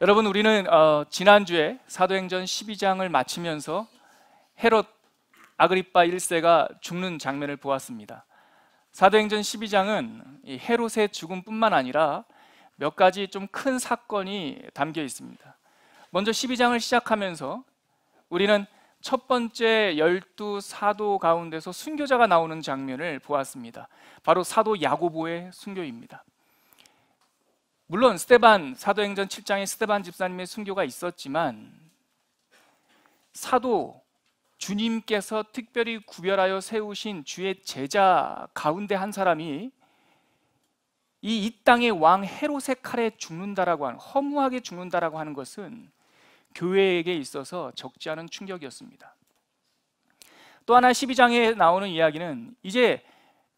여러분 우리는 어, 지난주에 사도행전 12장을 마치면서 헤롯 아그리빠 1세가 죽는 장면을 보았습니다. 사도행전 12장은 헤롯의 죽음뿐만 아니라 몇 가지 좀 큰 사건이 담겨 있습니다. 먼저 12장을 시작하면서 우리는 첫 번째 열두 사도 가운데서 순교자가 나오는 장면을 보았습니다. 바로 사도 야고보의 순교입니다. 물론 스테반 사도행전 7장에 스테반 집사님의 순교가 있었지만 사도 주님께서 특별히 구별하여 세우신 주의 제자 가운데 한 사람이 이, 이 땅의 왕 헤롯의 칼에 죽는다라고 하는 허무하게 죽는다라고 하는 것은 교회에게 있어서 적지 않은 충격이었습니다. 또 하나 12장에 나오는 이야기는 이제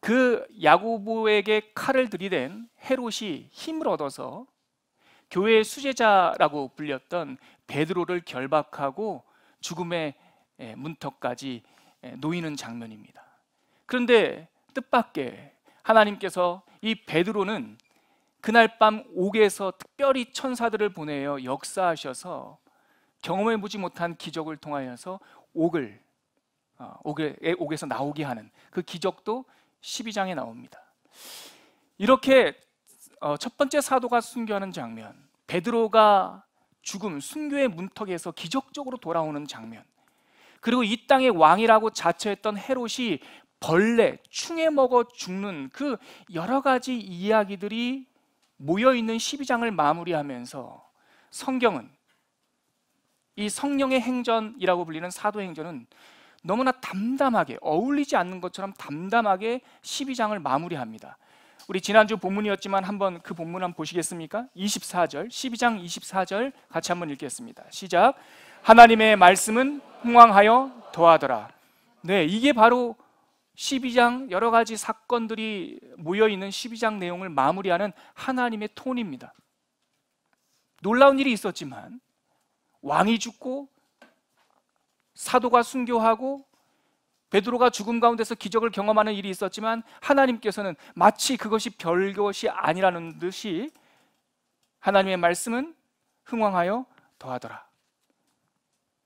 그야구부에게 칼을 들이댄 헤롯이 힘을 얻어서 교회의 수제자라고 불렸던 베드로를 결박하고 죽음의 예, 문턱까지 예, 놓이는 장면입니다. 그런데 뜻밖의 하나님께서 이 베드로는 그날 밤 옥에서 특별히 천사들을 보내어 역사하셔서 경험해 보지 못한 기적을 통하여서 옥을 어, 옥에서 나오게 하는 그 기적도 12장에 나옵니다. 이렇게 어, 첫 번째 사도가 순교하는 장면, 베드로가 죽음, 순교의 문턱에서 기적적으로 돌아오는 장면, 그리고 이 땅의 왕이라고 자처했던 헤롯이 벌레, 충에 먹어 죽는 그 여러 가지 이야기들이 모여 있는 12장을 마무리하면서 성경은 이 성령의 행전이라고 불리는 사도행전은 너무나 담담하게 어울리지 않는 것처럼 담담하게 12장을 마무리합니다. 우리 지난주 본문이었지만 한번 그 본문 한번 보시겠습니까? 24절, 12장 24절 같이 한번 읽겠습니다. 시작. 하나님의 말씀은 흥왕하여 더하더라. 네, 이게 바로 12장 여러 가지 사건들이 모여 있는 12장 내용을 마무리하는 하나님의 톤입니다. 놀라운 일이 있었지만 왕이 죽고 사도가 순교하고 베드로가 죽음 가운데서 기적을 경험하는 일이 있었지만 하나님께서는 마치 그것이 별것이 아니라는 듯이 하나님의 말씀은 흥왕하여 더하더라.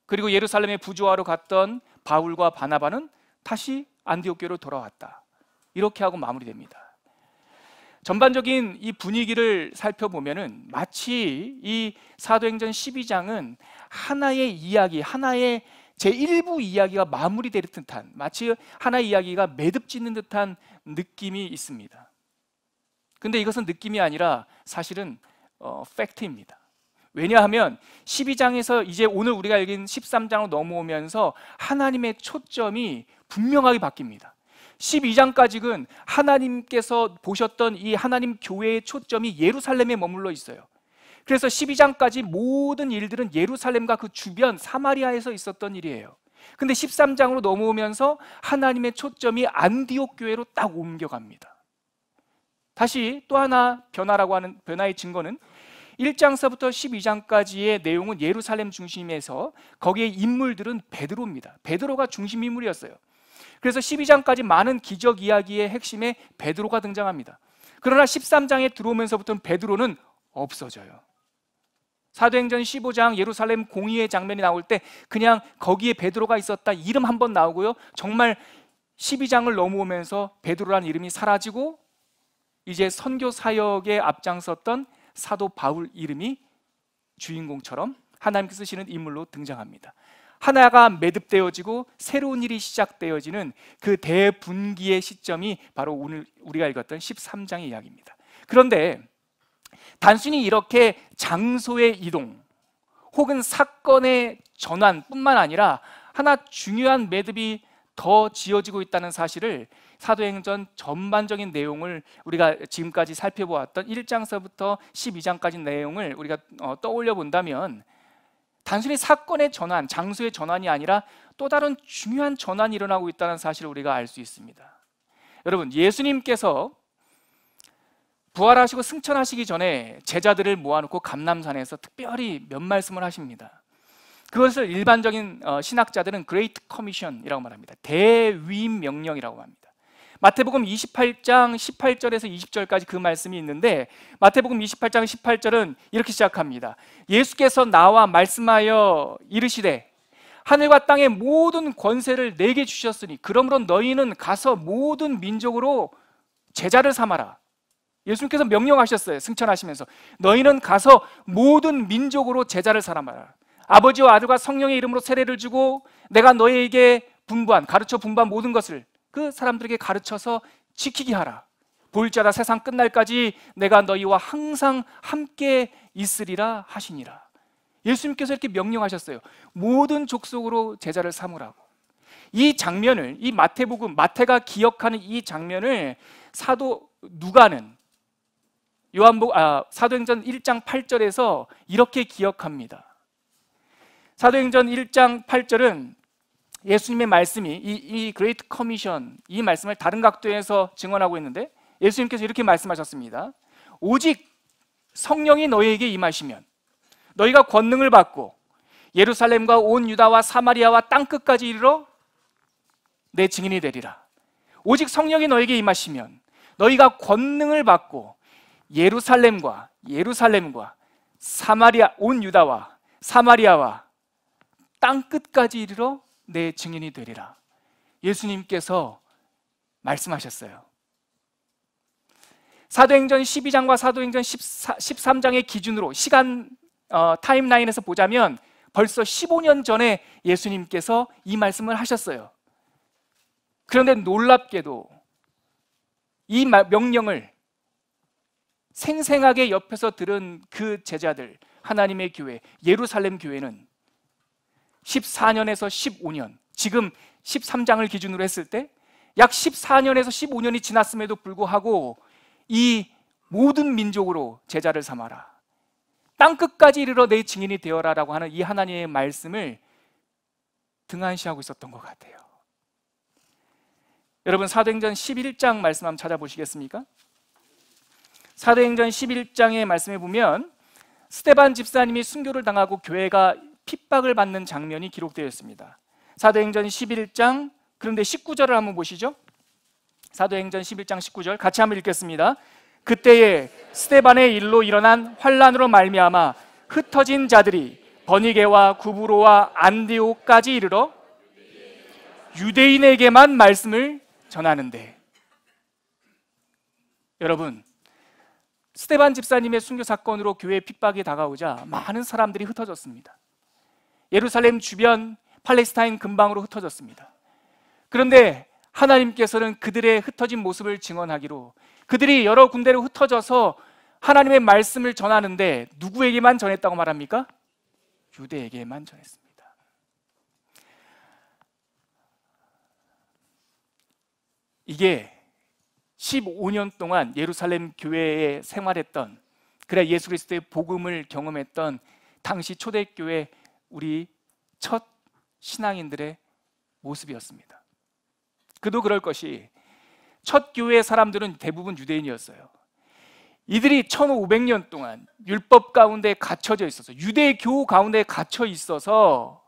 그리고 예루살렘에 부주하러 갔던 바울과 바나바는 다시 안디옥교로 돌아왔다. 이렇게 하고 마무리됩니다. 전반적인 이 분위기를 살펴보면은 마치 이 사도행전 12장은 하나의 이야기, 하나의 제1부 이야기가 마무리될 듯한 마치 하나 이야기가 매듭 짓는 듯한 느낌이 있습니다. 근데 이것은 느낌이 아니라 사실은 어, 팩트입니다. 왜냐하면 12장에서 이제 오늘 우리가 읽은 13장으로 넘어오면서 하나님의 초점이 분명하게 바뀝니다. 12장까지는 하나님께서 보셨던 이 하나님 교회의 초점이 예루살렘에 머물러 있어요. 그래서 12장까지 모든 일들은 예루살렘과 그 주변 사마리아에서 있었던 일이에요. 근데 13장으로 넘어오면서 하나님의 초점이 안디옥 교회로 딱 옮겨갑니다. 다시 또 하나 변화라고 하는 변화의 증거는 1장서부터 12장까지의 내용은 예루살렘 중심에서 거기에 인물들은 베드로입니다. 베드로가 중심 인물이었어요. 그래서 12장까지 많은 기적 이야기의 핵심에 베드로가 등장합니다. 그러나 13장에 들어오면서부터는 베드로는 없어져요. 사도행전 15장 예루살렘 공의의 장면이 나올 때 그냥 거기에 베드로가 있었다 이름 한 번 나오고요. 정말 12장을 넘어오면서 베드로라는 이름이 사라지고 이제 선교 사역에 앞장섰던 사도 바울 이름이 주인공처럼 하나님께서 쓰시는 인물로 등장합니다. 하나가 매듭되어지고 새로운 일이 시작되어지는 그 대분기의 시점이 바로 오늘 우리가 읽었던 13장의 이야기입니다. 그런데 단순히 이렇게 장소의 이동 혹은 사건의 전환뿐만 아니라 하나 중요한 매듭이 더 지어지고 있다는 사실을 사도행전 전반적인 내용을 우리가 지금까지 살펴보았던 1장서부터 12장까지 내용을 우리가 어, 떠올려 본다면 단순히 사건의 전환, 장소의 전환이 아니라 또 다른 중요한 전환이 일어나고 있다는 사실을 우리가 알 수 있습니다. 여러분, 예수님께서 부활하시고 승천하시기 전에 제자들을 모아놓고 감남산에서 특별히 몇 말씀을 하십니다. 그것을 일반적인 어, 신학자들은 그레이트 커미션이라고 말합니다. 대위명령이라고 합니다. 마태복음 28장 18절에서 20절까지 그 말씀이 있는데 마태복음 28장 18절은 이렇게 시작합니다. 예수께서 나와 말씀하여 이르시되 하늘과 땅의 모든 권세를 내게 주셨으니 그러므로 너희는 가서 모든 민족으로 제자를 삼아라. 예수님께서 명령하셨어요. 승천하시면서 너희는 가서 모든 민족으로 제자를 사삼하라 아버지와 아들과 성령의 이름으로 세례를 주고 내가 너희에게 분부한 가르쳐 분부한 모든 것을 그 사람들에게 가르쳐서 지키게 하라. 볼 자다 세상 끝날까지 내가 너희와 항상 함께 있으리라 하시니라. 예수님께서 이렇게 명령하셨어요. 모든 족속으로 제자를 삼으라고. 이 장면을 이 마태복음 마태가 기억하는 이 장면을 사도 누가는 요한복 아 사도행전 1장 8절에서 이렇게 기억합니다. 사도행전 1장 8절은 예수님의 말씀이 이, 이 그레이트 커미션 이 말씀을 다른 각도에서 증언하고 있는데 예수님께서 이렇게 말씀하셨습니다. 오직 성령이 너희에게 임하시면 너희가 권능을 받고 예루살렘과 온 유다와 사마리아와 땅 끝까지 이르러 내 증인이 되리라. 오직 성령이 너에게 임하시면 너희가 권능을 받고 예루살렘과 예루살렘과 사마리아 온 유다와 사마리아와 땅 끝까지 이르러 내 증인이 되리라. 예수님께서 말씀하셨어요. 사도행전 12장과 사도행전 14, 13장의 기준으로 시간 어, 타임라인에서 보자면 벌써 15년 전에 예수님께서 이 말씀을 하셨어요. 그런데 놀랍게도 이 명령을 생생하게 옆에서 들은 그 제자들, 하나님의 교회, 예루살렘 교회는 14년에서 15년, 지금 13장을 기준으로 했을 때 약 14년에서 15년이 지났음에도 불구하고 이 모든 민족으로 제자를 삼아라. 땅 끝까지 이르러 내 증인이 되어라라고 하는 이 하나님의 말씀을 등한시하고 있었던 것 같아요. 여러분 사도행전 11장 말씀 한번 찾아보시겠습니까? 사도행전 11장에 말씀해 보면 스테반 집사님이 순교를 당하고 교회가 핍박을 받는 장면이 기록되었습니다 사도행전 11장 그런데 19절을 한번 보시죠. 사도행전 11장 19절 같이 한번 읽겠습니다. 그때에 스테반의 일로 일어난 환란으로 말미암아 흩어진 자들이 버니게와 구부로와 안디오까지 이르러 유대인에게만 말씀을 전하는데 여러분 스테반 집사님의 순교 사건으로 교회 핍박이 다가오자 많은 사람들이 흩어졌습니다. 예루살렘 주변 팔레스타인 근방으로 흩어졌습니다. 그런데 하나님께서는 그들의 흩어진 모습을 증언하기로 그들이 여러 군데로 흩어져서 하나님의 말씀을 전하는데 누구에게만 전했다고 말합니까? 유대에게만 전했습니다. 이게 15년 동안 예루살렘 교회에 생활했던 그래 예수 그리스도의 복음을 경험했던 당시 초대교회 우리 첫 신앙인들의 모습이었습니다. 그도 그럴 것이 첫 교회 사람들은 대부분 유대인이었어요. 이들이 1500년 동안 율법 가운데 갇혀져 있어서 유대교 가운데 갇혀 있어서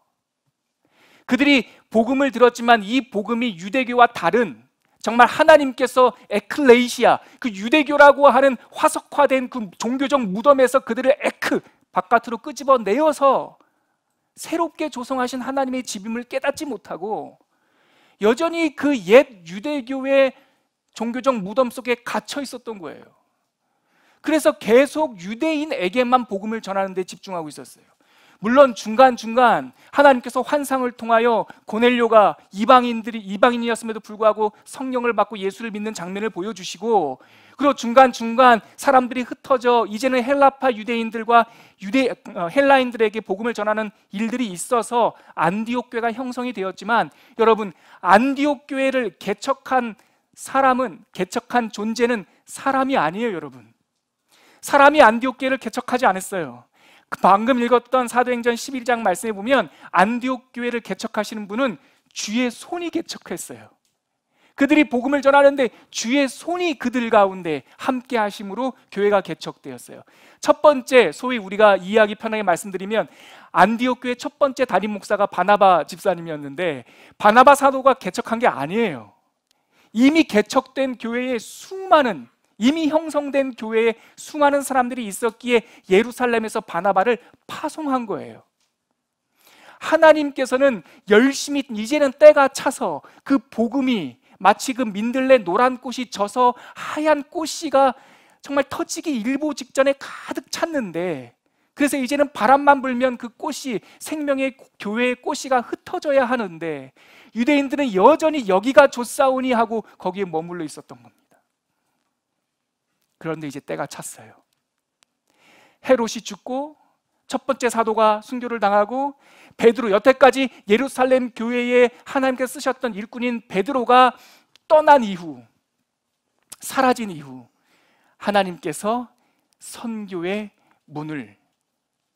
그들이 복음을 들었지만 이 복음이 유대교와 다른 정말 하나님께서 에클레이시아 그 유대교라고 하는 화석화된 그 종교적 무덤에서 그들을 에크 바깥으로 끄집어 내어서 새롭게 조성하신 하나님의 집임을 깨닫지 못하고 여전히 그 옛 유대교의 종교적 무덤 속에 갇혀 있었던 거예요. 그래서 계속 유대인에게만 복음을 전하는 데 집중하고 있었어요. 물론 중간중간 하나님께서 환상을 통하여 고넬료가 이방인들이 이방인이었음에도 불구하고 성령을 받고 예수를 믿는 장면을 보여주시고 그리고 중간중간 사람들이 흩어져 이제는 헬라파 유대인들과 유대 어, 헬라인들에게 복음을 전하는 일들이 있어서 안디옥 교회가 형성이 되었지만 여러분 안디옥 교회를 개척한 사람은 개척한 존재는 사람이 아니에요, 여러분. 사람이 안디옥 교회를 개척하지 않았어요. 그 방금 읽었던 사도행전 11장 말씀에 보면 안디옥 교회를 개척하시는 분은 주의 손이 개척했어요. 그들이 복음을 전하는데 주의 손이 그들 가운데 함께 하심으로 교회가 개척되었어요. 첫 번째 소위 우리가 이해하기 편하게 말씀드리면 안디옥 교회 첫 번째 담임 목사가 바나바 집사님이었는데 바나바 사도가 개척한 게 아니에요. 이미 개척된 교회의 수많은 이미 형성된 교회에 수많은 사람들이 있었기에 예루살렘에서 바나바를 파송한 거예요. 하나님께서는 열심히 이제는 때가 차서 그 복음이 마치 그 민들레 노란 꽃이 져서 하얀 꽃씨가 정말 터지기 일보 직전에 가득 찼는데 그래서 이제는 바람만 불면 그 꽃이 생명의 교회의 꽃이가 흩어져야 하는데 유대인들은 여전히 여기가 좋사오니 하고 거기에 머물러 있었던 겁니다. 그런데 이제 때가 찼어요. 헤롯이 죽고 첫 번째 사도가 순교를 당하고 베드로 여태까지 예루살렘 교회에 하나님께서 쓰셨던 일꾼인 베드로가 떠난 이후 사라진 이후 하나님께서 선교의 문을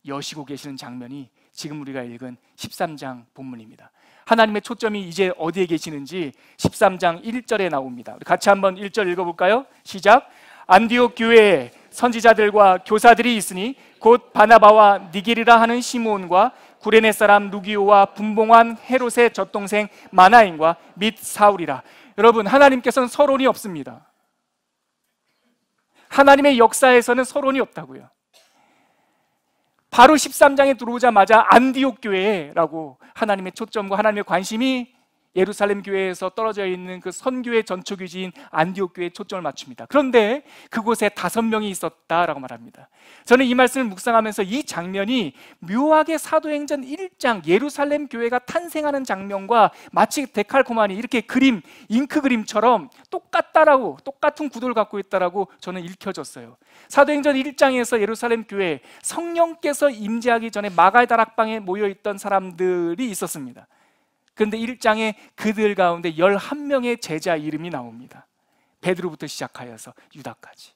여시고 계시는 장면이 지금 우리가 읽은 13장 본문입니다. 하나님의 초점이 이제 어디에 계시는지 13장 1절에 나옵니다. 같이 한번 1절 읽어볼까요? 시작. 안디옥 교회에 선지자들과 교사들이 있으니 곧 바나바와 니게리라 하는 시므온과 구레네 사람 누기오와 분봉한 헤롯의 젖동생 마나인과 및 사울이라. 여러분 하나님께서는 서론이 없습니다. 하나님의 역사에서는 서론이 없다고요. 바로 13장에 들어오자마자 안디옥 교회라고 하나님의 초점과 하나님의 관심이 예루살렘 교회에서 떨어져 있는 그 선교의 전초 교지인 안디옥 교회에 초점을 맞춥니다. 그런데 그곳에 다섯 명이 있었다라고 말합니다. 저는 이 말씀을 묵상하면서 이 장면이 묘하게 사도행전 1장 예루살렘 교회가 탄생하는 장면과 마치 데칼코마니 이렇게 그림 잉크 그림처럼 똑같다라고 똑같은 구도를 갖고 있다라고 저는 읽혀졌어요. 사도행전 1장에서 예루살렘 교회 성령께서 임재하기 전에 마가의 다락방에 모여 있던 사람들이 있었습니다. 그런데 1장에 그들 가운데 11명의 제자 이름이 나옵니다. 베드로부터 시작하여서 유다까지.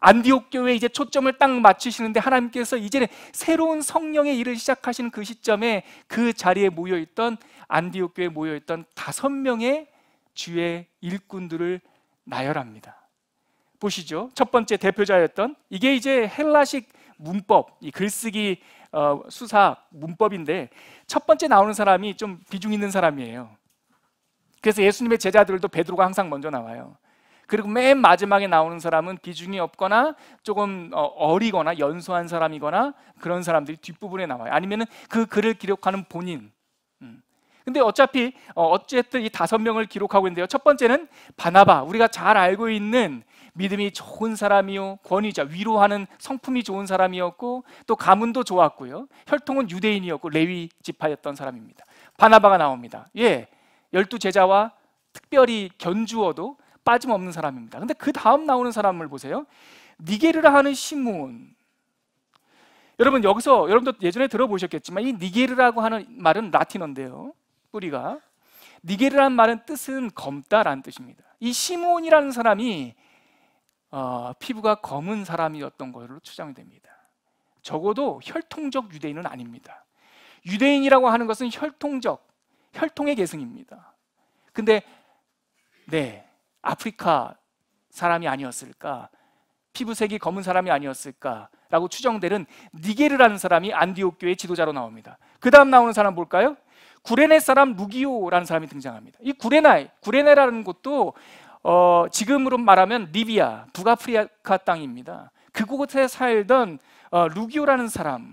안디옥 교회 이제 초점을 딱 맞추시는데 하나님께서 이제 새로운 성령의 일을 시작하신 그 시점에 그 자리에 모여 있던 안디옥 교회에 모여 있던 다섯 명의 주의 일꾼들을 나열합니다. 보시죠. 첫 번째 대표자였던 이게 이제 헬라식 문법, 이 글쓰기 어, 수사 문법인데 첫 번째 나오는 사람이 좀 비중 있는 사람이에요. 그래서 예수님의 제자들도 베드로가 항상 먼저 나와요. 그리고 맨 마지막에 나오는 사람은 비중이 없거나 조금 어, 어리거나 연소한 사람이거나 그런 사람들이 뒷부분에 나와요. 아니면은 그 글을 기록하는 본인. 음. 근데 어차피 어, 어쨌든 이 다섯 명을 기록하고 있는데요. 첫 번째는 바나바. 우리가 잘 알고 있는 믿음이 좋은 사람이요 권위자 위로하는 성품이 좋은 사람이었고 또 가문도 좋았고요 혈통은 유대인이었고 레위 지파였던 사람입니다 바나바가 나옵니다 예 열두 제자와 특별히 견주어도 빠짐없는 사람입니다 근데 그 다음 나오는 사람을 보세요 니게르라 하는 시몬 여러분 여기서 여러분도 예전에 들어보셨겠지만 이 니게르라고 하는 말은 라틴어인데요 뿌리가 니게르라는 말은 뜻은 검다라는 뜻입니다 이 시몬이라는 사람이 어, 피부가 검은 사람이었던 것으로 추정됩니다. 이 적어도 혈통적 유대인은 아닙니다. 유대인이라고 하는 것은 혈통적, 혈통의 계승입니다. 근데 네, 아프리카 사람이 아니었을까? 피부색이 검은 사람이 아니었을까라고 추정되는 니게르라는 사람이 안디옥교의 지도자로 나옵니다. 그 다음 나오는 사람 볼까요? 구레네 사람 루기오라는 사람이 등장합니다. 이 구레나, 구레네라는 곳도 어, 지금으로 말하면 리비아, 북아프리카 땅입니다. 그곳에 살던 어, 루기오라는 사람이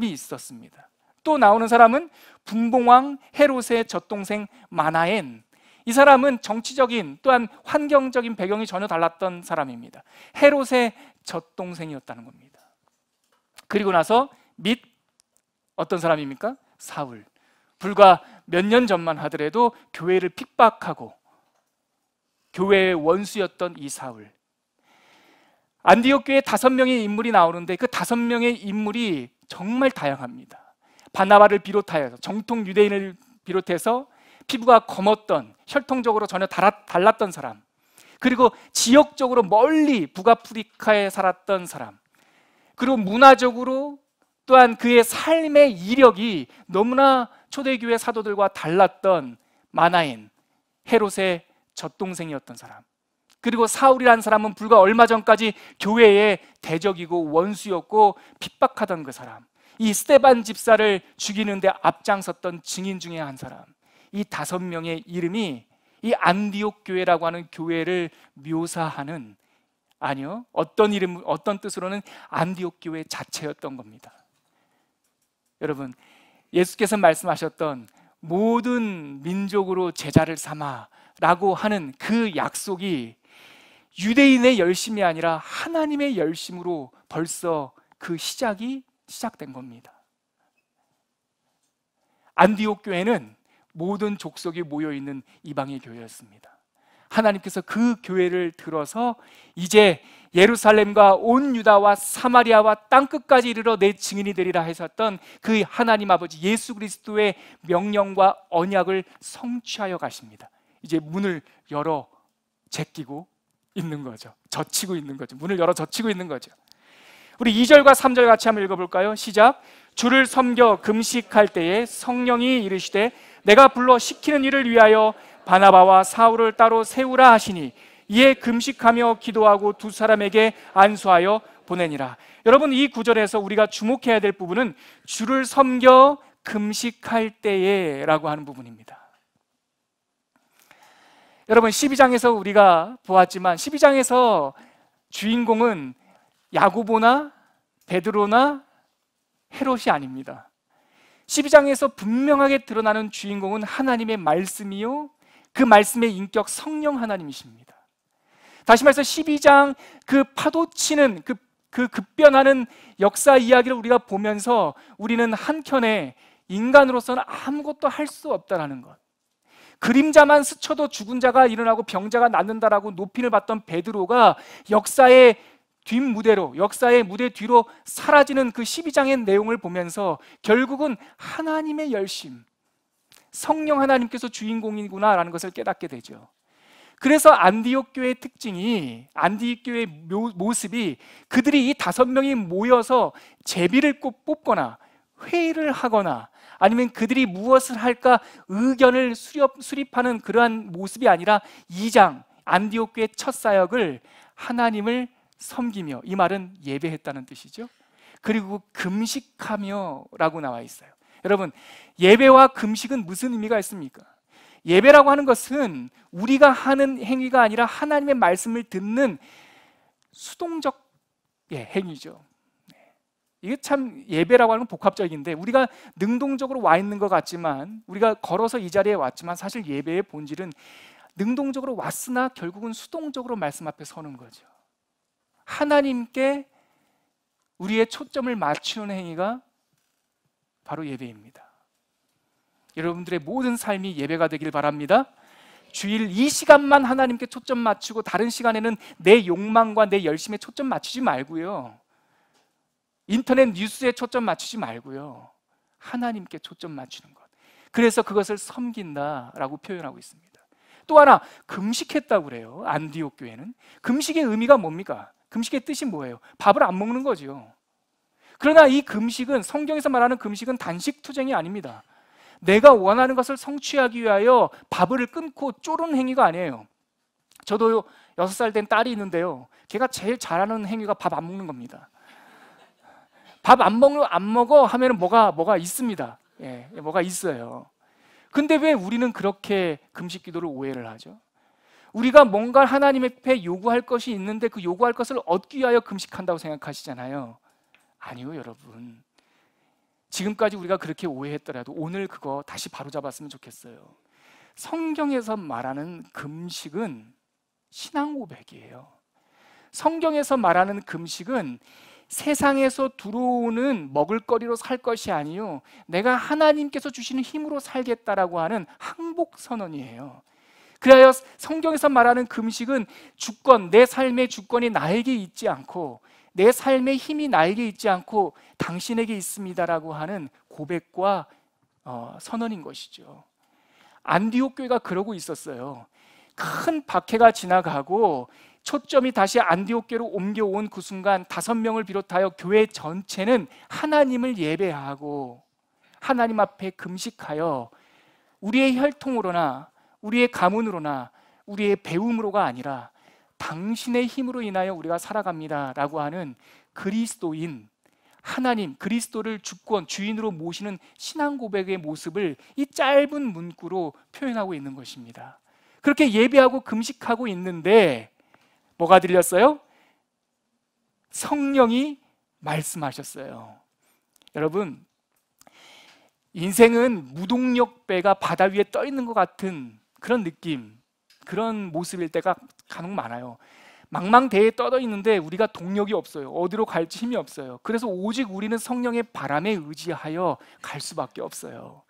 있었습니다. 또 나오는 사람은 분봉왕 헤롯의 젖동생 마나엔. 이 사람은 정치적인 또한 환경적인 배경이 전혀 달랐던 사람입니다. 헤롯의 젖동생이었다는 겁니다. 그리고 나서 및 어떤 사람입니까? 사울. 불과 몇 년 전만 하더라도 교회를 핍박하고 교회의 원수였던 이 사울. 안디옥 교회 다섯 명의 인물이 나오는데 그 다섯 명의 인물이 정말 다양합니다. 바나바를 비롯하여 정통 유대인을 비롯해서 피부가 검었던 혈통적으로 전혀 달랐던 사람 그리고 지역적으로 멀리 북아프리카에 살았던 사람 그리고 문화적으로 또한 그의 삶의 이력이 너무나 초대교회 사도들과 달랐던 마나인 헤롯의 젖동생이었던 사람. 그리고 사울이라는 사람은 불과 얼마 전까지 교회의 대적이고 원수였고 핍박하던 그 사람. 이 스테반 집사를 죽이는데 앞장섰던 증인 중에 한 사람. 이 다섯 명의 이름이 이 안디옥 교회라고 하는 교회를 묘사하는 아니요. 어떤 이름 어떤 뜻으로는 안디옥 교회 자체였던 겁니다. 여러분, 예수께서 말씀하셨던 모든 민족으로 제자를 삼아라고 하는 그 약속이 유대인의 열심이 아니라 하나님의 열심으로 벌써 그 시작이 시작된 겁니다. 안디옥 교회는 모든 족속이 모여 있는 이방의 교회였습니다. 하나님께서 그 교회를 들어서 이제 예루살렘과 온 유다와 사마리아와 땅 끝까지 이르러 내 증인이 되리라 하셨던 그 하나님 아버지 예수 그리스도의 명령과 언약을 성취하여 가십니다. 이제 문을 열어 제끼고 있는 거죠. 젖히고 있는 거죠. 문을 열어 젖히고 있는 거죠. 우리 2절과 3절 같이 한번 읽어볼까요? 시작. 주를 섬겨 금식할 때에 성령이 이르시되 내가 불러 시키는 일을 위하여 바나바와 사울을 따로 세우라 하시니 이에 금식하며 기도하고 두 사람에게 안수하여 보내니라. 여러분 이 구절에서 우리가 주목해야 될 부분은 주를 섬겨 금식할 때에라고 하는 부분입니다. 여러분 12장에서 우리가 보았지만 12장에서 주인공은 야구보나 베드로나 헤롯이 아닙니다. 12장에서 분명하게 드러나는 주인공은 하나님의 말씀이요 그 말씀의 인격 성령 하나님이십니다. 다시 말해서 12장 그 파도치는 그, 그 급변하는 역사 이야기를 우리가 보면서 우리는 한켠에 인간으로서는 아무것도 할 수 없다라는 것. 그림자만 스쳐도 죽은 자가 일어나고 병자가 낫는다라고 높임을 받던 베드로가 역사의 뒷무대로 역사의 무대 뒤로 사라지는 그 12장의 내용을 보면서 결국은 하나님의 열심, 성령 하나님께서 주인공이구나라는 것을 깨닫게 되죠. 그래서 안디옥 교회의 특징이 안디옥 교회의 모습이 그들이 이 다섯 명이 모여서 제비를 꼭 뽑거나 회의를 하거나 아니면 그들이 무엇을 할까 의견을 수렵, 수립하는 그러한 모습이 아니라 이장 안디옥 교회 첫 사역을 하나님을 섬기며 이 말은 예배했다는 뜻이죠. 그리고 금식하며라고 나와 있어요. 여러분, 예배와 금식은 무슨 의미가 있습니까? 예배라고 하는 것은 우리가 하는 행위가 아니라 하나님의 말씀을 듣는 수동적 예, 행위죠. 네. 이게 참 예배라고 하는 건 복합적인데 우리가 능동적으로 와 있는 것 같지만 우리가 걸어서 이 자리에 왔지만 사실 예배의 본질은 능동적으로 왔으나 결국은 수동적으로 말씀 앞에 서는 거죠. 하나님께 우리의 초점을 맞추는 행위가 바로 예배입니다. 여러분들의 모든 삶이 예배가 되길 바랍니다. 주일 이 시간만 하나님께 초점 맞추고 다른 시간에는 내 욕망과 내 열심에 초점 맞추지 말고요. 인터넷 뉴스에 초점 맞추지 말고요. 하나님께 초점 맞추는 것. 그래서 그것을 섬긴다라고 표현하고 있습니다. 또 하나 금식했다고 그래요. 안디옥 교회는 금식의 의미가 뭡니까? 금식의 뜻이 뭐예요? 밥을 안 먹는 거지요. 그러나 이 금식은 성경에서 말하는 금식은 단식 투쟁이 아닙니다. 내가 원하는 것을 성취하기 위하여 밥을 끊고 쪼는 행위가 아니에요. 저도 여섯 살 된 딸이 있는데요. 걔가 제일 잘하는 행위가 밥 안 먹는 겁니다. 밥 안 먹는 안 먹어 하면은 뭐가 뭐가 있습니다. 예, 예, 뭐가 있어요. 근데 왜 우리는 그렇게 금식 기도를 오해를 하죠? 우리가 뭔가 하나님 앞에 요구할 것이 있는데 그 요구할 것을 얻기 위하여 금식한다고 생각하시잖아요. 아니요, 여러분. 지금까지 우리가 그렇게 오해했더라도 오늘 그거 다시 바로잡았으면 좋겠어요. 성경에서 말하는 금식은 신앙 고백이에요. 성경에서 말하는 금식은 세상에서 들어오는 먹을거리로 살 것이 아니요. 내가 하나님께서 주시는 힘으로 살겠다라고 하는 항복 선언이에요. 그래야 성경에서 말하는 금식은 주권, 내 삶의 주권이 나에게 있지 않고 내 삶의 힘이 나에게 있지 않고 당신에게 있습니다라고 하는 고백과 어, 선언인 것이죠. 안디옥 교회가 그러고 있었어요. 큰 박해가 지나가고 초점이 다시 안디옥 교로 옮겨온 그 순간 다섯 명을 비롯하여 교회 전체는 하나님을 예배하고 하나님 앞에 금식하여 우리의 혈통으로나 우리의 가문으로나 우리의 배움으로가 아니라 당신의 힘으로 인하여 우리가 살아갑니다라고 하는 그리스도인 하나님 그리스도를 주권 주인으로 모시는 신앙 고백의 모습을 이 짧은 문구로 표현하고 있는 것입니다. 그렇게 예배하고 금식하고 있는데 뭐가 들렸어요? 성령이 말씀하셨어요. 여러분 인생은 무동력 배가 바다 위에 떠 있는 것 같은 그런 느낌 그런 모습일 때가 간혹 많아요. 망망대에 떠져 있는데 우리가 동력이 없어요. 어디로 갈지 힘이 없어요. 그래서 오직 우리는 성령의 바람에 의지하여 갈 수밖에 없어요.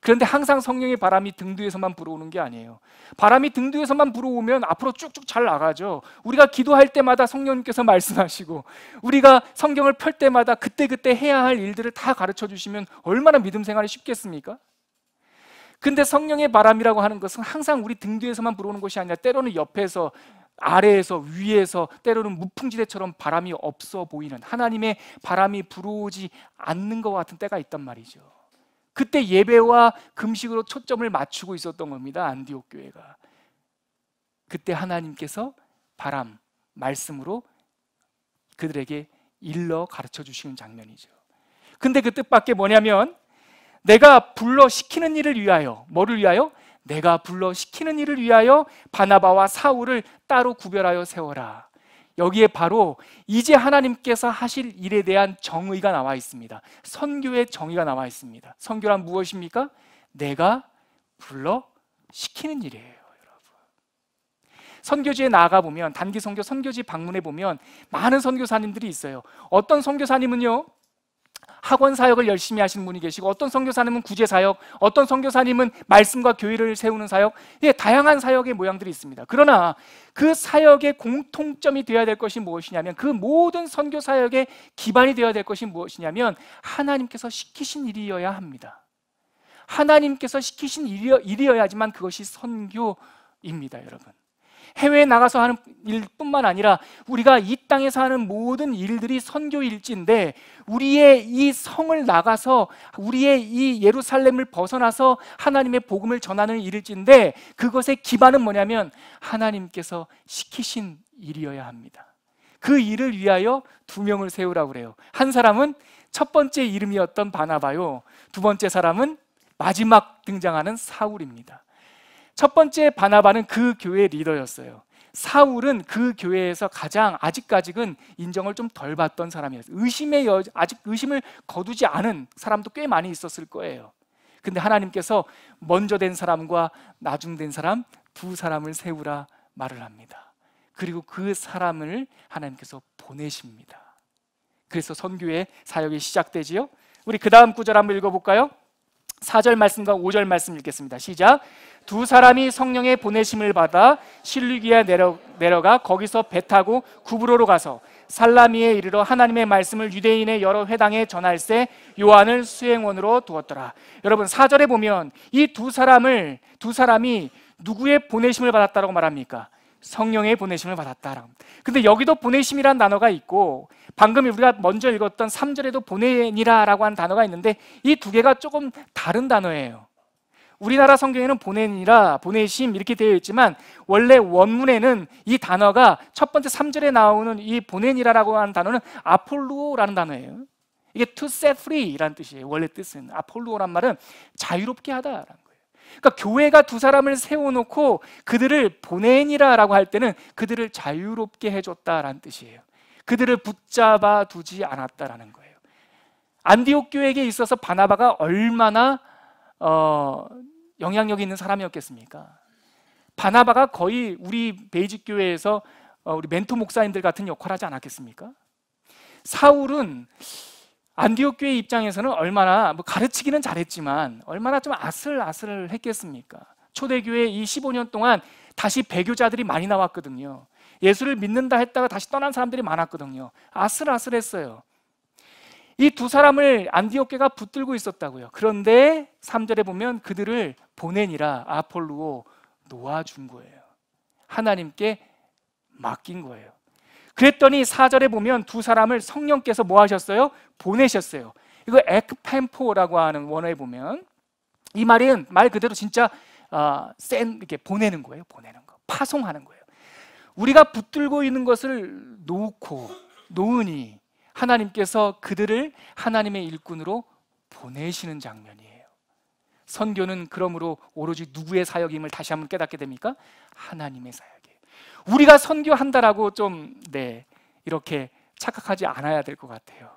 그런데 항상 성령의 바람이 등 뒤에서만 불어오는 게 아니에요. 바람이 등 뒤에서만 불어오면 앞으로 쭉쭉 잘 나가죠. 우리가 기도할 때마다 성령님께서 말씀하시고 우리가 성경을 펼 때마다 그때그때 해야 할 일들을 다 가르쳐 주시면 얼마나 믿음 생활이 쉽겠습니까? 근데 성령의 바람이라고 하는 것은 항상 우리 등 뒤에서만 불어오는 것이 아니라 때로는 옆에서 아래에서 위에서 때로는 무풍지대처럼 바람이 없어 보이는 하나님의 바람이 불어오지 않는 것 같은 때가 있단 말이죠. 그때 예배와 금식으로 초점을 맞추고 있었던 겁니다. 안디옥 교회가. 그때 하나님께서 바람 말씀으로 그들에게 일러 가르쳐 주시는 장면이죠. 근데 그 뜻밖의 뭐냐면 내가 불러 시키는 일을 위하여 뭐를 위하여? 내가 불러 시키는 일을 위하여 바나바와 사울을 따로 구별하여 세워라. 여기에 바로 이제 하나님께서 하실 일에 대한 정의가 나와 있습니다. 선교의 정의가 나와 있습니다. 선교란 무엇입니까? 내가 불러 시키는 일이에요, 여러분. 선교지에 나가 보면 단기 선교 선교지 방문해 보면 많은 선교사님들이 있어요. 어떤 선교사님은요. 학원 사역을 열심히 하시는 분이 계시고 어떤 선교사님은 구제 사역, 어떤 선교사님은 말씀과 교회를 세우는 사역, 예, 다양한 사역의 모양들이 있습니다. 그러나 그 사역의 공통점이 되어야 될 것이 무엇이냐면 그 모든 선교 사역의 기반이 되어야 될 것이 무엇이냐면 하나님께서 시키신 일이어야 합니다. 하나님께서 시키신 일이어야지만 그것이 선교입니다, 여러분. 해외에 나가서 하는 일뿐만 아니라 우리가 이 땅에서 하는 모든 일들이 선교 일지인데 우리의 이 성을 나가서 우리의 이 예루살렘을 벗어나서 하나님의 복음을 전하는 일지인데 그것의 기반은 뭐냐면 하나님께서 시키신 일이어야 합니다. 그 일을 위하여 두 명을 세우라고 그래요. 한 사람은 첫 번째 이름이었던 바나바요. 두 번째 사람은 마지막 등장하는 사울입니다. 첫 번째 바나바는 그 교회 의 리더였어요. 사울은 그 교회에서 가장 아직까지는 인정을 좀 덜 받던 사람이었어요. 의심의 여, 아직 의심을 거두지 않은 사람도 꽤 많이 있었을 거예요. 근데 하나님께서 먼저 된 사람과 나중 된 사람 두 사람을 세우라 말을 합니다. 그리고 그 사람을 하나님께서 보내십니다. 그래서 선교의 사역이 시작되지요. 우리 그 다음 구절 한번 읽어볼까요? 4절 말씀과 5절 말씀 읽겠습니다. 시작. 두 사람이 성령의 보내심을 받아 실리기아 내려, 내려가 거기서 배 타고 구브로로 가서 살라미에 이르러 하나님의 말씀을 유대인의 여러 회당에 전할때 요한을 수행원으로 두었더라. 여러분 사절에 보면 이 두 사람을 두 사람이 누구의 보내심을 받았다고 말합니까? 성령의 보내심을 받았다라. 근데 여기도 보내심이란 단어가 있고 방금 우리가 먼저 읽었던 3절에도 보내니라라고 한 단어가 있는데 이 두 개가 조금 다른 단어예요. 우리나라 성경에는 보내니라, 보내심 이렇게 되어 있지만 원래 원문에는 이 단어가 첫 번째 3절에 나오는 이 보내니라라고 하는 단어는 아폴로라는 단어예요. 이게 to set free라는 뜻이에요. 원래 뜻은 아폴로란 말은 자유롭게 하다라는 거예요. 그러니까 교회가 두 사람을 세워놓고 그들을 보내니라라고 할 때는 그들을 자유롭게 해줬다라는 뜻이에요. 그들을 붙잡아 두지 않았다라는 거예요. 안디옥 교회에 있어서 바나바가 얼마나 어, 영향력 있는 사람이었겠습니까? 바나바가 거의 우리 베이직 교회에서 어, 우리 멘토 목사님들 같은 역할을 하지 않았겠습니까? 사울은 안디옥 교회 입장에서는 얼마나 뭐 가르치기는 잘했지만 얼마나 좀 아슬아슬했겠습니까? 초대교회 이 15년 동안 다시 배교자들이 많이 나왔거든요. 예수를 믿는다 했다가 다시 떠난 사람들이 많았거든요. 아슬아슬했어요. 이두 사람을 안디옥계가 붙들고 있었다고요. 그런데 3절에 보면 그들을 보내니라 아폴로 놓아준 거예요. 하나님께 맡긴 거예요. 그랬더니 4절에 보면 두 사람을 성령께서 뭐 하셨어요? 보내셨어요. 이거 에크펜포라고 하는 원어에 보면 이 말은 말 그대로 진짜 어, 센 이렇게 보내는 거예요. 보내는 거. 파송하는 거예요. 우리가 붙들고 있는 것을 놓고 놓으니 하나님께서 그들을 하나님의 일꾼으로 보내시는 장면이에요. 선교는 그러므로 오로지 누구의 사역임을 다시 한번 깨닫게 됩니까? 하나님의 사역이에요. 우리가 선교한다라고 좀, 네, 이렇게 착각하지 않아야 될 것 같아요.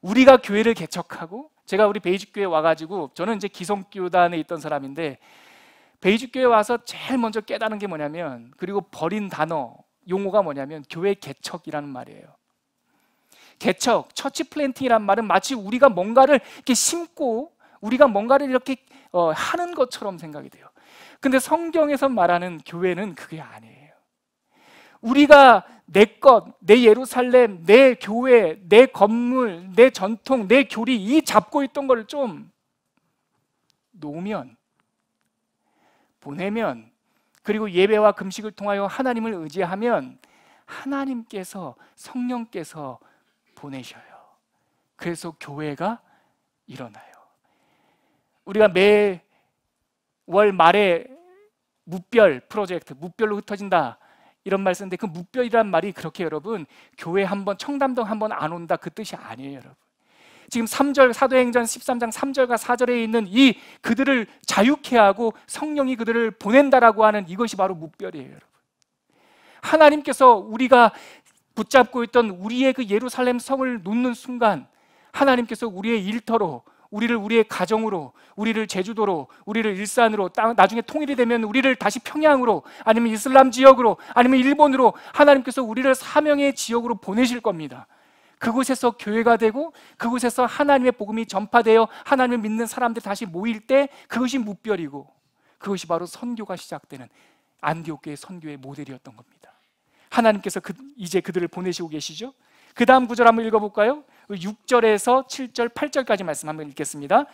우리가 교회를 개척하고, 제가 우리 베이직 교회 와가지고, 저는 이제 기성교단에 있던 사람인데, 베이직 교회 와서 제일 먼저 깨달은 게 뭐냐면, 그리고 버린 단어, 용어가 뭐냐면, 교회 개척이라는 말이에요. 개척, 처치 플랜팅이란 말은 마치 우리가 뭔가를 이렇게 심고 우리가 뭔가를 이렇게 어, 하는 것처럼 생각이 돼요. 근데 성경에서 말하는 교회는 그게 아니에요. 우리가 내 것, 내 예루살렘, 내 교회, 내 건물, 내 전통, 내 교리 이 잡고 있던 걸좀 놓으면 보내면 그리고 예배와 금식을 통하여 하나님을 의지하면 하나님께서 성령께서 보내셔요. 그래서 교회가 일어나요. 우리가 매월 말에 무별 프로젝트, 무별로 흩어진다. 이런 말씀인데 그 무별이란 말이 그렇게 여러분 교회 한번 청담동 한 번 안 온다 그 뜻이 아니에요, 여러분. 지금 3절 사도행전 13장 3절과 4절에 있는 이 그들을 자유케 하고 성령이 그들을 보낸다라고 하는 이것이 바로 무별이에요, 여러분. 하나님께서 우리가 붙잡고 있던 우리의 그 예루살렘 성을 놓는 순간 하나님께서 우리의 일터로 우리를 우리의 가정으로 우리를 제주도로 우리를 일산으로 나중에 통일이 되면 우리를 다시 평양으로 아니면 이슬람 지역으로 아니면 일본으로 하나님께서 우리를 사명의 지역으로 보내실 겁니다. 그곳에서 교회가 되고 그곳에서 하나님의 복음이 전파되어 하나님을 믿는 사람들 다시 모일 때 그것이 무별이고 그것이 바로 선교가 시작되는 안디옥교의 선교의 모델이었던 겁니다. 하나님께서 그, 이제 그들을 보내시고 계시죠. 그 다음 구절 한번 읽어볼까요? 6절에서 그 7절, 8절까지 말씀 한번 읽겠습니다.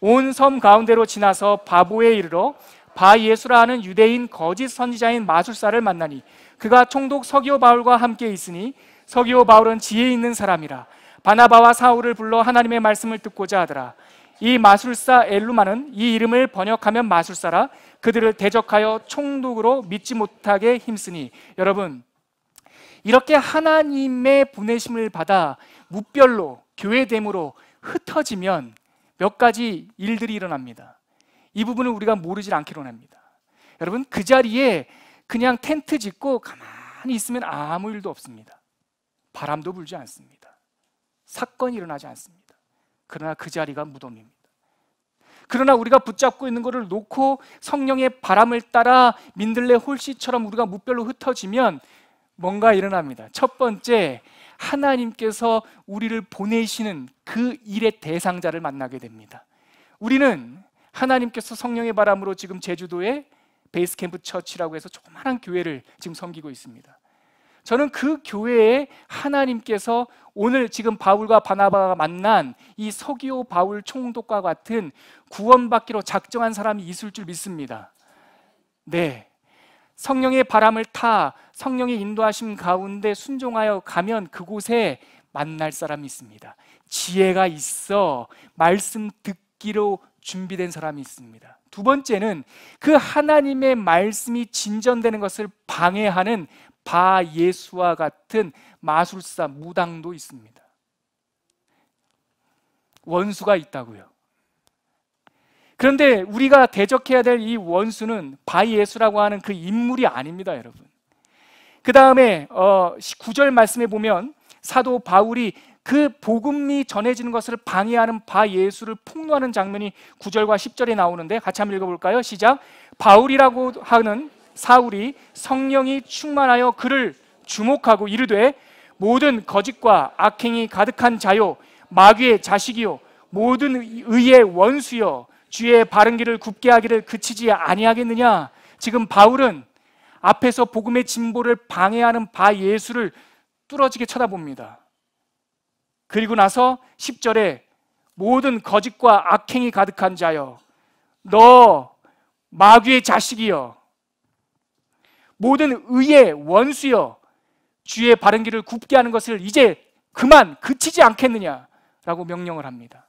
온 섬 가운데로 지나서 바보에 이르러 바 예수라 는 유대인 거짓 선지자인 마술사를 만나니 그가 총독 서기오 바울과 함께 있으니 서기오 바울은 지혜 있는 사람이라 바나바와 사울을 불러 하나님의 말씀을 듣고자 하더라. 이 마술사 엘루마는 이 이름을 번역하면 마술사라 그들을 대적하여 총독으로 믿지 못하게 힘쓰니 여러분 이렇게 하나님의 보내심을 받아 무별로 교회됨으로 흩어지면 몇 가지 일들이 일어납니다. 이 부분을 우리가 모르질 않기로 합니다. 여러분 그 자리에 그냥 텐트 짓고 가만히 있으면 아무 일도 없습니다. 바람도 불지 않습니다. 사건이 일어나지 않습니다. 그러나 그 자리가 무덤입니다. 그러나 우리가 붙잡고 있는 것을 놓고 성령의 바람을 따라 민들레 홀씨처럼 우리가 무별로 흩어지면 뭔가 일어납니다. 첫 번째, 하나님께서 우리를 보내시는 그 일의 대상자를 만나게 됩니다. 우리는 하나님께서 성령의 바람으로 지금 제주도에 베이스캠프 처치라고 해서 조그마한 교회를 지금 섬기고 있습니다. 저는 그 교회에 하나님께서 오늘 지금 바울과 바나바가 만난 이 서기오 바울 총독과 같은 구원받기로 작정한 사람이 있을 줄 믿습니다. 네. 성령의 바람을 타 성령의 인도하심 가운데 순종하여 가면 그곳에 만날 사람이 있습니다. 지혜가 있어 말씀 듣기로 준비된 사람이 있습니다. 두 번째는 그 하나님의 말씀이 진전되는 것을 방해하는 바 예수와 같은 마술사 무당도 있습니다. 원수가 있다고요. 그런데 우리가 대적해야 될 이 원수는 바이 예수라고 하는 그 인물이 아닙니다, 여러분. 그 다음에 어, 9절 말씀에 보면 사도 바울이 그 복음이 전해지는 것을 방해하는 바 예수를 폭로하는 장면이 9절과 10절에 나오는데 같이 한번 읽어볼까요? 시작. 바울이라고 하는 사울이 성령이 충만하여 그를 주목하고 이르되 모든 거짓과 악행이 가득한 자요 마귀의 자식이요 모든 의의 원수요 주의 바른 길을 굽게 하기를 그치지 아니하겠느냐? 지금 바울은 앞에서 복음의 진보를 방해하는 바 예수를 뚫어지게 쳐다봅니다. 그리고 나서 10절에 모든 거짓과 악행이 가득한 자여 너 마귀의 자식이여 모든 의의 원수여 주의 바른 길을 굽게 하는 것을 이제 그만 그치지 않겠느냐라고 명령을 합니다.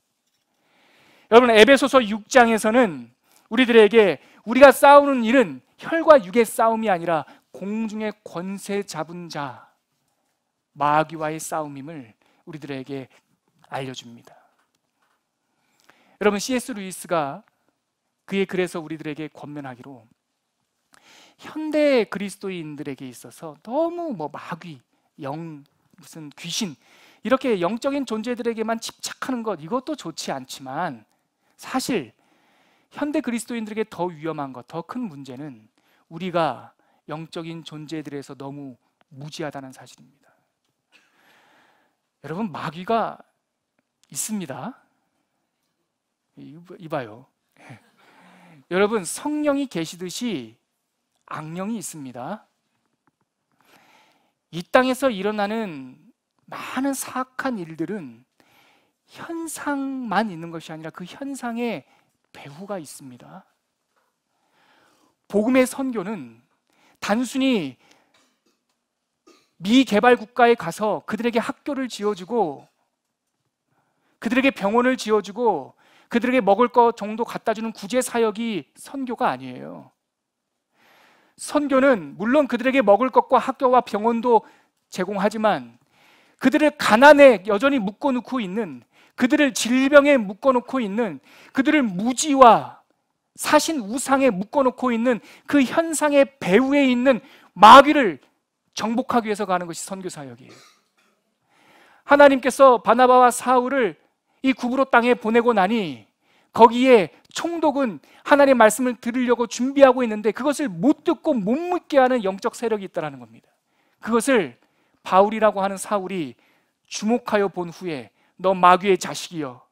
여러분 에베소서 6장에서는 우리들에게 우리가 싸우는 일은 혈과 육의 싸움이 아니라 공중의 권세 잡은 자 마귀와의 싸움임을 우리들에게 알려줍니다. 여러분 C.S. 루이스가 그의 글에서 우리들에게 권면하기로 현대 그리스도인들에게 있어서 너무 뭐 마귀, 영, 무슨 귀신 이렇게 영적인 존재들에게만 집착하는 것 이것도 좋지 않지만 사실 현대 그리스도인들에게 더 위험한 것, 더 큰 문제는 우리가 영적인 존재들에서 너무 무지하다는 사실입니다. 여러분 마귀가 있습니다. 이봐요. 여러분 성령이 계시듯이 악령이 있습니다. 이 땅에서 일어나는 많은 사악한 일들은 현상만 있는 것이 아니라 그 현상에 배후가 있습니다. 복음의 선교는 단순히 미개발 국가에 가서 그들에게 학교를 지어주고 그들에게 병원을 지어주고 그들에게 먹을 것 정도 갖다 주는 구제 사역이 선교가 아니에요. 선교는 물론 그들에게 먹을 것과 학교와 병원도 제공하지만 그들을 가난에 여전히 묶어놓고 있는 그들을 질병에 묶어놓고 있는 그들을 무지와 사신 우상에 묶어놓고 있는 그 현상의 배후에 있는 마귀를 정복하기 위해서 가는 것이 선교 사역이에요. 하나님께서 바나바와 사울을 이 구부로 땅에 보내고 나니 거기에 총독은 하나님의 말씀을 들으려고 준비하고 있는데 그것을 못 듣고 못 묻게 하는 영적 세력이 있다라는 겁니다. 그것을 바울이라고 하는 사울이 주목하여 본 후에 너 마귀의 자식이여.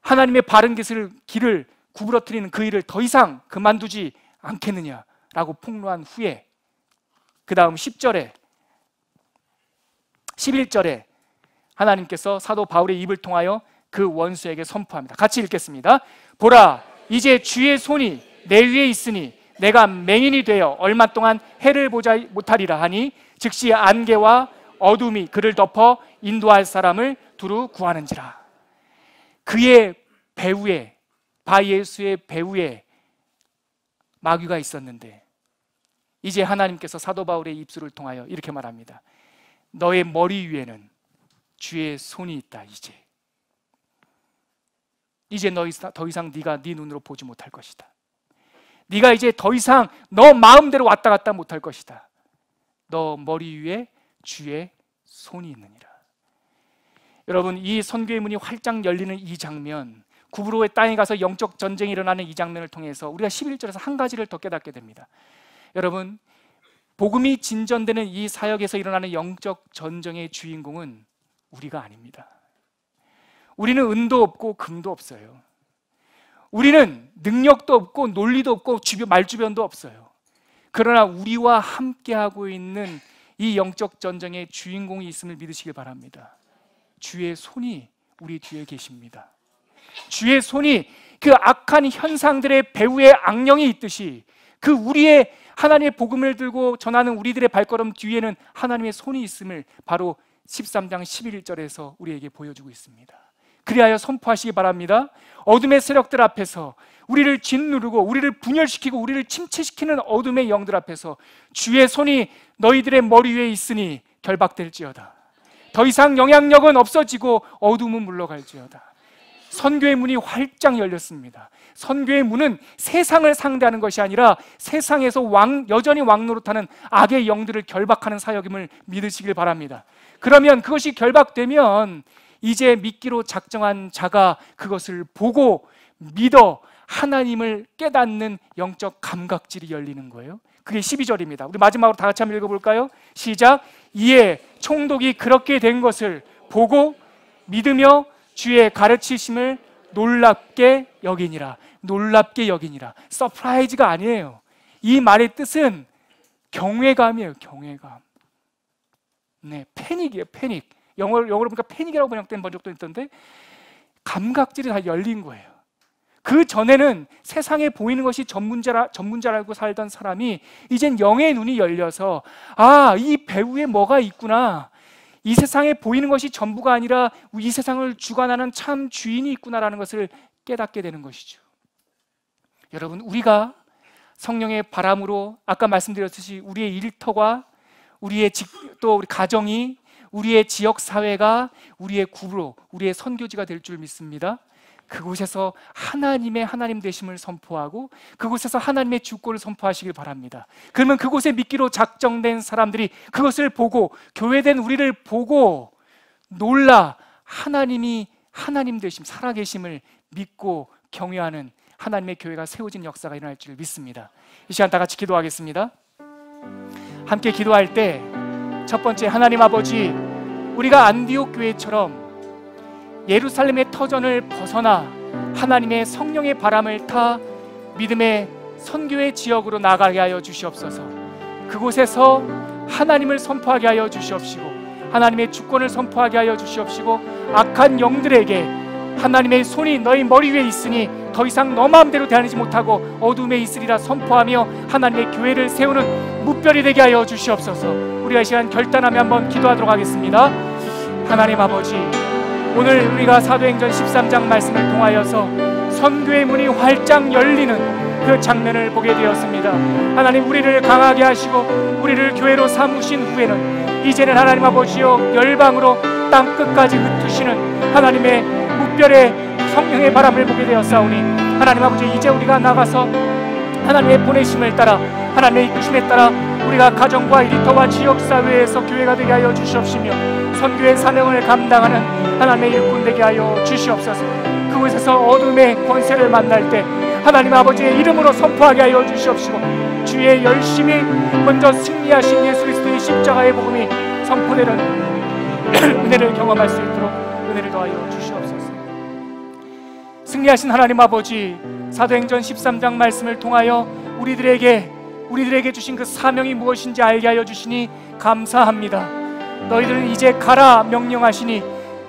하나님의 바른 길을, 길을 구부러뜨리는 그 일을 더 이상 그만두지 않겠느냐라고 폭로한 후에 그 다음 10절에 11절에 하나님께서 사도 바울의 입을 통하여 그 원수에게 선포합니다. 같이 읽겠습니다. 보라, 이제 주의 손이 내 위에 있으니 내가 맹인이 되어 얼마 동안 해를 보자 못하리라 하니 즉시 안개와 어둠이 그를 덮어 인도할 사람을 두루 구하는지라 그의 배후에 바 예수의 배후에 마귀가 있었는데 이제 하나님께서 사도 바울의 입술을 통하여 이렇게 말합니다. 너의 머리 위에는 주의 손이 있다 이제 이제 너더 이상 네가 네 눈으로 보지 못할 것이다. 네가 이제 더 이상 너 마음대로 왔다 갔다 못할 것이다. 너 머리 위에 주의 손이 있느니라. 여러분 이 선교의 문이 활짝 열리는 이 장면 구브로의 땅에 가서 영적 전쟁이 일어나는 이 장면을 통해서 우리가 11절에서 한 가지를 더 깨닫게 됩니다. 여러분 복음이 진전되는 이 사역에서 일어나는 영적 전쟁의 주인공은 우리가 아닙니다. 우리는 은도 없고 금도 없어요. 우리는 능력도 없고 논리도 없고 주변 말주변도 없어요. 그러나 우리와 함께하고 있는 이 영적 전쟁의 주인공이 있음을 믿으시길 바랍니다. 주의 손이 우리 뒤에 계십니다. 주의 손이 그 악한 현상들의 배후에 악령이 있듯이 그 우리의 하나님의 복음을 들고 전하는 우리들의 발걸음 뒤에는 하나님의 손이 있음을 바로 13장 11절에서 우리에게 보여주고 있습니다. 그리하여 선포하시기 바랍니다. 어둠의 세력들 앞에서 우리를 짓누르고 우리를 분열시키고 우리를 침체시키는 어둠의 영들 앞에서 주의 손이 너희들의 머리 위에 있으니 결박될지어다. 더 이상 영향력은 없어지고 어둠은 물러갈지어다. 선교의 문이 활짝 열렸습니다. 선교의 문은 세상을 상대하는 것이 아니라 세상에서 왕, 여전히 왕노릇하는 악의 영들을 결박하는 사역임을 믿으시길 바랍니다. 그러면 그것이 결박되면 이제 믿기로 작정한 자가 그것을 보고 믿어 하나님을 깨닫는 영적 감각질이 열리는 거예요. 그게 12절입니다. 우리 마지막으로 다 같이 한번 읽어볼까요? 시작. 이에 총독이 그렇게 된 것을 보고 믿으며 주의 가르치심을 놀랍게 여기니라. 놀랍게 여기니라. 서프라이즈가 아니에요. 이 말의 뜻은 경외감이에요. 경외감. 네, 패닉이에요. 패닉. 영어로, 영어로 보니까 패닉이라고 번역된 번역도 있던데 감각질이 다 열린 거예요. 그 전에는 세상에 보이는 것이 전문자라, 전문자라고 살던 사람이 이젠 영의 눈이 열려서 아, 이배우에 뭐가 있구나. 이 세상에 보이는 것이 전부가 아니라 이 세상을 주관하는 참 주인이 있구나라는 것을 깨닫게 되는 것이죠. 여러분, 우리가 성령의 바람으로 아까 말씀드렸듯이 우리의 일터와 우리의 직, 또 우리 가정이 우리의 지역 사회가 우리의 구로, 우리의 선교지가 될 줄 믿습니다. 그곳에서 하나님의 하나님 되심을 선포하고 그곳에서 하나님의 주권을 선포하시길 바랍니다. 그러면 그곳에 믿기로 작정된 사람들이 그것을 보고 교회된 우리를 보고 놀라 하나님이 하나님 되심 살아계심을 믿고 경외하는 하나님의 교회가 세워진 역사가 일어날 줄 믿습니다. 이 시간 다 같이 기도하겠습니다. 함께 기도할 때 첫 번째 하나님 아버지 우리가 안디옥 교회처럼 예루살렘의 터전을 벗어나 하나님의 성령의 바람을 타 믿음의 선교의 지역으로 나가게 하여 주시옵소서. 그곳에서 하나님을 선포하게 하여 주시옵시고 하나님의 주권을 선포하게 하여 주시옵시고 악한 영들에게 하나님의 손이 너희 머리 위에 있으니 더 이상 너 마음대로 대하지 못하고 어둠에 있으리라 선포하며 하나님의 교회를 세우는 무별이 되게 하여 주시옵소서. 우리가 시간 결단하며 한번 기도하도록 하겠습니다. 하나님 아버지 오늘 우리가 사도행전 13장 말씀을 통하여서 선교의 문이 활짝 열리는 그 장면을 보게 되었습니다. 하나님 우리를 강하게 하시고 우리를 교회로 삼으신 후에는 이제는 하나님 아버지여 열방으로 땅 끝까지 흩으시는 하나님의 무별의 성령의 바람을 보게 되었사오니 하나님 아버지 이제 우리가 나가서 하나님의 보내심을 따라 하나님의 이끄심에 따라 우리가 가정과 일터와 지역사회에서 교회가 되게 하여 주시옵시며 선교의 사명을 감당하는 하나님의 일꾼 되게 하여 주시옵소서 그곳에서 어둠의 권세를 만날 때 하나님 아버지의 이름으로 선포하게 하여 주시옵시고 주의 열심히 먼저 승리하신 예수 그리스도의 십자가의 복음이 선포되는 은혜를 경험할 수 있도록 은혜를 더하여 주시옵소서 승리하신 하나님 아버지 사도행전 13장 말씀을 통하여 우리들에게 우리들에게 주신 그 사명이 무엇인지 알게 하여 주시니 감사합니다. 너희들은 이제 가라 명령하시니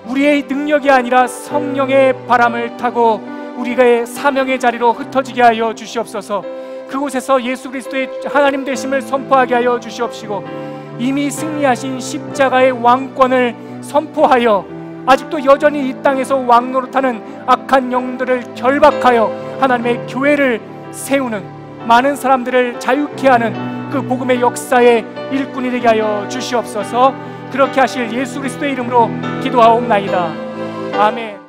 우리의 능력이 아니라 성령의 바람을 타고 우리의 사명의 자리로 흩어지게 하여 주시옵소서. 그곳에서 예수 그리스도의 하나님 되심을 선포하게 하여 주시옵시고 이미 승리하신 십자가의 왕권을 선포하여 아직도 여전히 이 땅에서 왕노릇하는 악한 영들을 결박하여 하나님의 교회를 세우는 많은 사람들을 자유케 하는 그 복음의 역사의 일꾼이 되게 하여 주시옵소서. 그렇게 하실 예수 그리스도의 이름으로 기도하옵나이다. 아멘.